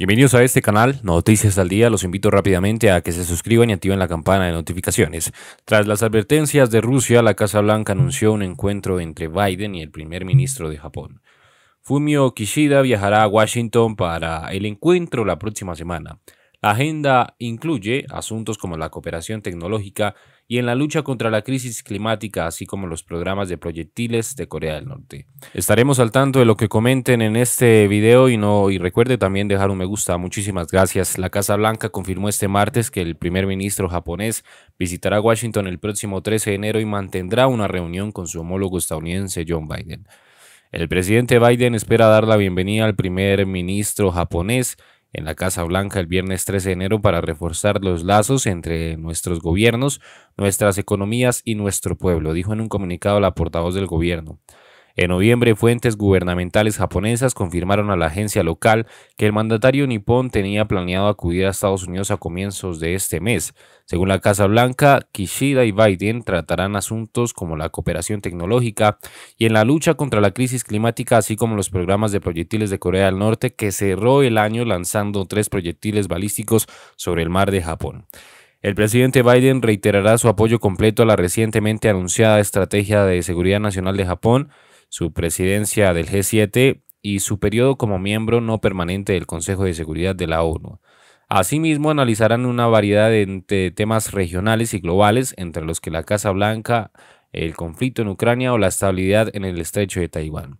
Bienvenidos a este canal Noticias al Día. Los invito rápidamente a que se suscriban y activen la campana de notificaciones. Tras las advertencias de Rusia, la Casa Blanca anunció un encuentro entre Biden y el primer ministro de Japón. Fumio Kishida viajará a Washington para el encuentro la próxima semana. La agenda incluye asuntos como la cooperación tecnológica y en la lucha contra la crisis climática, así como los programas de proyectiles de Corea del Norte. Estaremos al tanto de lo que comenten en este video y, no, y recuerde también dejar un me gusta. Muchísimas gracias. La Casa Blanca confirmó este martes que el primer ministro japonés visitará Washington el próximo 13 de enero y mantendrá una reunión con su homólogo estadounidense John Biden. El presidente Biden espera dar la bienvenida al primer ministro japonés en la Casa Blanca el viernes 13 de enero para reforzar los lazos entre nuestros gobiernos, nuestras economías y nuestro pueblo, dijo en un comunicado la portavoz del gobierno. En noviembre, fuentes gubernamentales japonesas confirmaron a la agencia local que el mandatario nipón tenía planeado acudir a Estados Unidos a comienzos de este mes. Según la Casa Blanca, Kishida y Biden tratarán asuntos como la cooperación tecnológica y en la lucha contra la crisis climática, así como los programas de proyectiles de Corea del Norte, que cerró el año lanzando tres proyectiles balísticos sobre el mar de Japón. El presidente Biden reiterará su apoyo completo a la recientemente anunciada Estrategia de Seguridad Nacional de Japón, su presidencia del G7 y su periodo como miembro no permanente del Consejo de Seguridad de la ONU. Asimismo, analizarán una variedad de temas regionales y globales, entre los que la Casa Blanca, el conflicto en Ucrania o la estabilidad en el estrecho de Taiwán.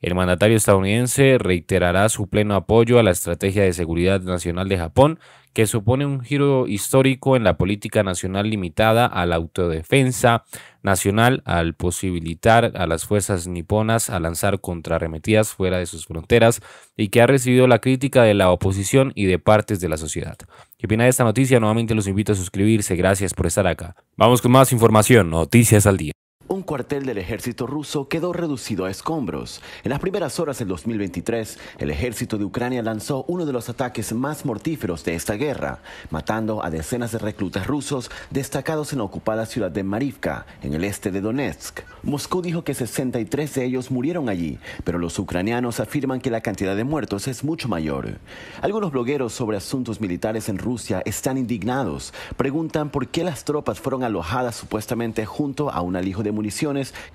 El mandatario estadounidense reiterará su pleno apoyo a la estrategia de seguridad nacional de Japón, que supone un giro histórico en la política nacional limitada a la autodefensa nacional al posibilitar a las fuerzas niponas a lanzar contrarremetidas fuera de sus fronteras y que ha recibido la crítica de la oposición y de partes de la sociedad. ¿Qué opina de esta noticia? Nuevamente los invito a suscribirse. Gracias por estar acá. Vamos con más información. Noticias al día un cuartel del ejército ruso quedó reducido a escombros. En las primeras horas del 2023, el ejército de Ucrania lanzó uno de los ataques más mortíferos de esta guerra, matando a decenas de reclutas rusos destacados en la ocupada ciudad de Marivka, en el este de Donetsk. Moscú dijo que 63 de ellos murieron allí, pero los ucranianos afirman que la cantidad de muertos es mucho mayor. Algunos blogueros sobre asuntos militares en Rusia están indignados. Preguntan por qué las tropas fueron alojadas supuestamente junto a un alijo de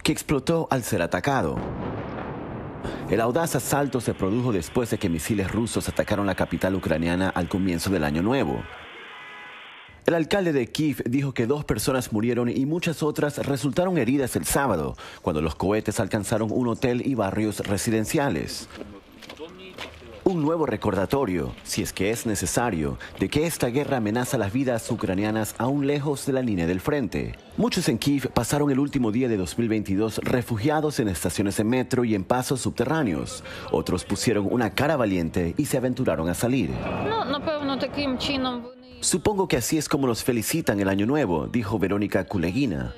que explotó al ser atacado. El audaz asalto se produjo después de que misiles rusos atacaron la capital ucraniana al comienzo del año nuevo. El alcalde de Kiev dijo que dos personas murieron y muchas otras resultaron heridas el sábado, cuando los cohetes alcanzaron un hotel y barrios residenciales un nuevo recordatorio, si es que es necesario, de que esta guerra amenaza las vidas ucranianas aún lejos de la línea del frente. Muchos en Kiev pasaron el último día de 2022 refugiados en estaciones de metro y en pasos subterráneos. Otros pusieron una cara valiente y se aventuraron a salir. Supongo que así es como los felicitan el año nuevo, dijo Verónica Kulegina.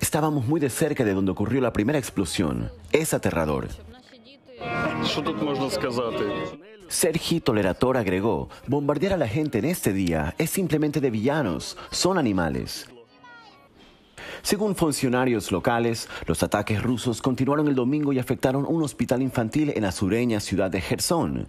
Estábamos muy de cerca de donde ocurrió la primera explosión. Es aterrador. Sergi Tolerator agregó, bombardear a la gente en este día es simplemente de villanos, son animales. Según funcionarios locales, los ataques rusos continuaron el domingo y afectaron un hospital infantil en la sureña ciudad de Gerson.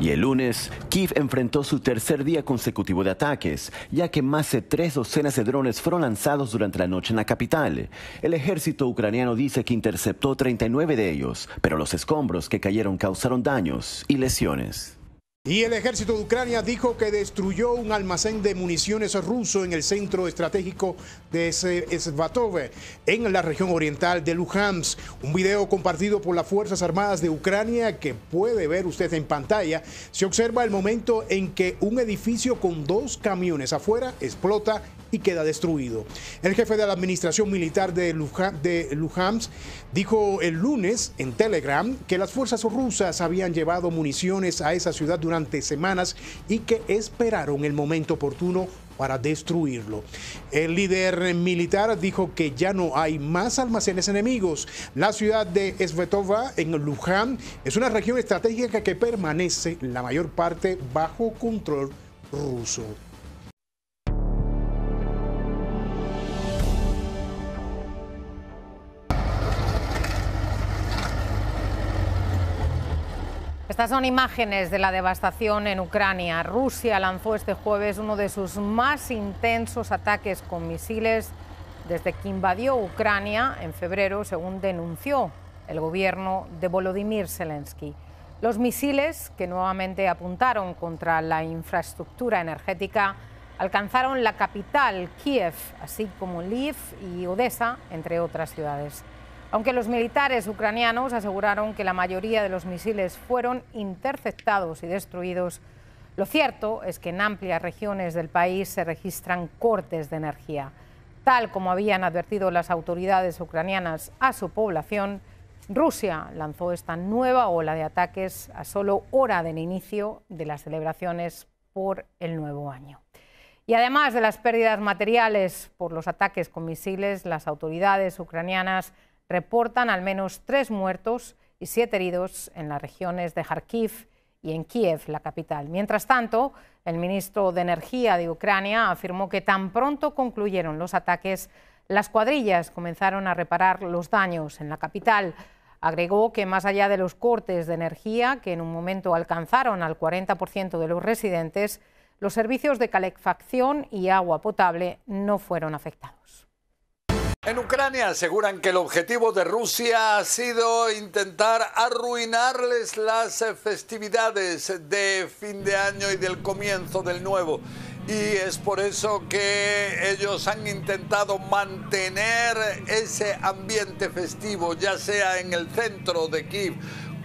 Y el lunes, Kiev enfrentó su tercer día consecutivo de ataques, ya que más de tres docenas de drones fueron lanzados durante la noche en la capital. El ejército ucraniano dice que interceptó 39 de ellos, pero los escombros que cayeron causaron daños y lesiones. Y el ejército de Ucrania dijo que destruyó un almacén de municiones ruso en el centro estratégico de Svatove, en la región oriental de Luhansk. Un video compartido por las Fuerzas Armadas de Ucrania que puede ver usted en pantalla. Se observa el momento en que un edificio con dos camiones afuera explota y queda destruido. El jefe de la administración militar de, Luján Luhansk dijo el lunes en Telegram que las fuerzas rusas habían llevado municiones a esa ciudad durante semanas y que esperaron el momento oportuno para destruirlo. El líder militar dijo que ya no hay más almacenes enemigos. La ciudad de Svetova, en Luján, es una región estratégica que permanece la mayor parte bajo control ruso. Estas son imágenes de la devastación en Ucrania. Rusia lanzó este jueves uno de sus más intensos ataques con misiles desde que invadió Ucrania en febrero, según denunció el gobierno de Volodymyr Zelensky. Los misiles, que nuevamente apuntaron contra la infraestructura energética, alcanzaron la capital, Kiev, así como Lviv y Odessa, entre otras ciudades aunque los militares ucranianos aseguraron que la mayoría de los misiles fueron interceptados y destruidos, lo cierto es que en amplias regiones del país se registran cortes de energía. Tal como habían advertido las autoridades ucranianas a su población, Rusia lanzó esta nueva ola de ataques a solo hora del inicio de las celebraciones por el nuevo año. Y además de las pérdidas materiales por los ataques con misiles, las autoridades ucranianas reportan al menos tres muertos y siete heridos en las regiones de Kharkiv y en Kiev, la capital. Mientras tanto, el ministro de Energía de Ucrania afirmó que tan pronto concluyeron los ataques, las cuadrillas comenzaron a reparar los daños en la capital. Agregó que más allá de los cortes de energía, que en un momento alcanzaron al 40% de los residentes, los servicios de calefacción y agua potable no fueron afectados. En Ucrania aseguran que el objetivo de Rusia ha sido intentar arruinarles las eh, festividades de fin de año y del comienzo del nuevo. Y es por eso que ellos han intentado mantener ese ambiente festivo, ya sea en el centro de Kiev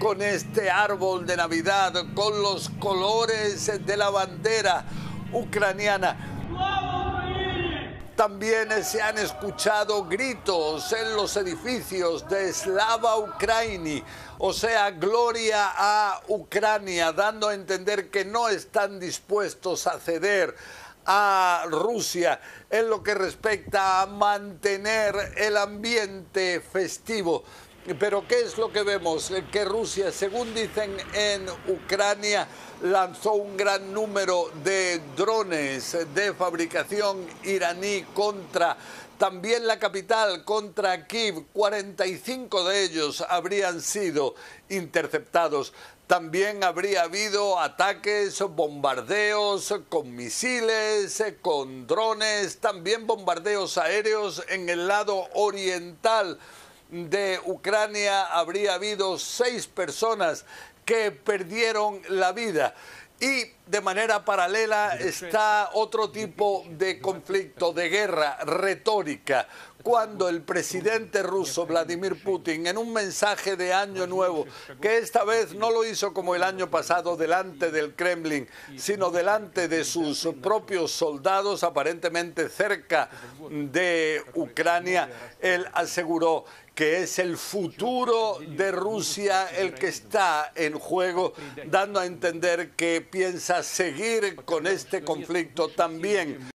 con este árbol de Navidad, con los colores de la bandera ucraniana también se han escuchado gritos en los edificios de Slava Ukraini, o sea, gloria a Ucrania, dando a entender que no están dispuestos a ceder a Rusia en lo que respecta a mantener el ambiente festivo. Pero ¿qué es lo que vemos? Eh, que Rusia, según dicen en Ucrania, lanzó un gran número de drones de fabricación iraní contra también la capital contra Kiev, 45 de ellos habrían sido interceptados. También habría habido ataques, bombardeos con misiles, con drones, también bombardeos aéreos en el lado oriental de Ucrania habría habido seis personas que perdieron la vida. Y de manera paralela está otro tipo de conflicto, de guerra retórica, cuando el presidente ruso Vladimir Putin, en un mensaje de Año Nuevo, que esta vez no lo hizo como el año pasado delante del Kremlin, sino delante de sus propios soldados, aparentemente cerca de Ucrania, él aseguró que es el futuro de Rusia el que está en juego, dando a entender que piensa seguir con este conflicto también.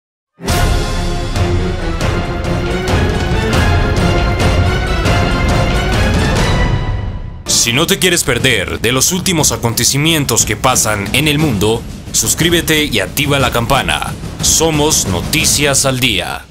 Si no te quieres perder de los últimos acontecimientos que pasan en el mundo, suscríbete y activa la campana. Somos Noticias al Día.